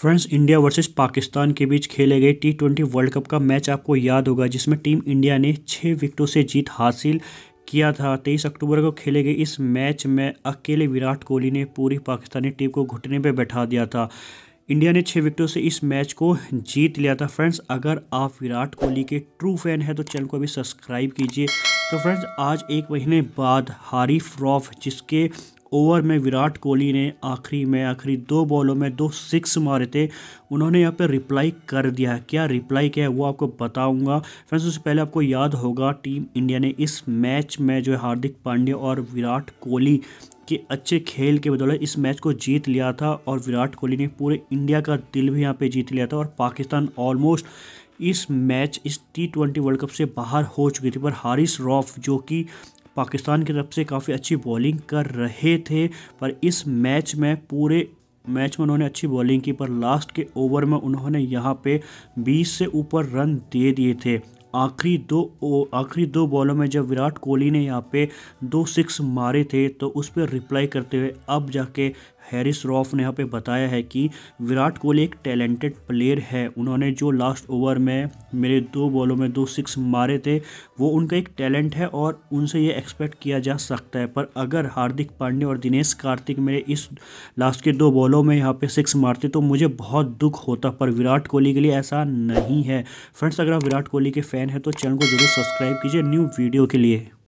friends India versus Pakistan के बीच खेले गए टी ट्वेंटी वर्ल्ड कप का मैच आपको याद होगा जिसमें टीम इंडिया ने छः विकेटों से जीत हासिल किया था तेईस अक्टूबर को खेले गए इस मैच में अकेले विराट कोहली ने पूरी पाकिस्तानी टीम को घुटने पर बैठा दिया था इंडिया ने छः विकेटों से इस मैच को जीत लिया था फ्रेंड्स अगर आप विराट कोहली के ट्रू फैन हैं तो चैनल को अभी सब्सक्राइब कीजिए तो फ्रेंड्स आज एक महीने बाद हारिफ रॉफ जिसके ओवर में विराट कोहली ने आखिरी में आखिरी दो बॉलों में दो सिक्स मारे थे उन्होंने यहाँ पे रिप्लाई कर दिया है क्या रिप्लाई क्या है वो आपको बताऊंगा फ्रेंड्स उससे पहले आपको याद होगा टीम इंडिया ने इस मैच में जो है हार्दिक पांड्या और विराट कोहली के अच्छे खेल के बदौलत इस मैच को जीत लिया था और विराट कोहली ने पूरे इंडिया का दिल भी यहाँ पर जीत लिया था और पाकिस्तान ऑलमोस्ट इस मैच इस टी ट्वेंटी वर्ल्ड कप से बाहर हो चुकी थी पर हारिस रॉफ जो कि पाकिस्तान की तरफ से काफ़ी अच्छी बॉलिंग कर रहे थे पर इस मैच में पूरे मैच में उन्होंने अच्छी बॉलिंग की पर लास्ट के ओवर में उन्होंने यहाँ पे 20 से ऊपर रन दे दिए थे आखिरी दो आखिरी दो बॉलों में जब विराट कोहली ने यहाँ पे दो सिक्स मारे थे तो उस पर रिप्लाई करते हुए अब जाके हैरिस रॉफ ने यहाँ पे बताया है कि विराट कोहली एक टैलेंटेड प्लेयर है उन्होंने जो लास्ट ओवर में मेरे दो बॉलों में दो सिक्स मारे थे वो उनका एक टैलेंट है और उनसे ये एक्सपेक्ट किया जा सकता है पर अगर हार्दिक पांडे और दिनेश कार्तिक मेरे इस लास्ट के दो बॉलों में यहाँ पे सिक्स मारते तो मुझे बहुत दुख होता पर विराट कोहली के लिए ऐसा नहीं है फ्रेंड्स अगर आप विराट कोहली के फ़ैन हैं तो चैनल को ज़रूर सब्सक्राइब कीजिए न्यू वीडियो के लिए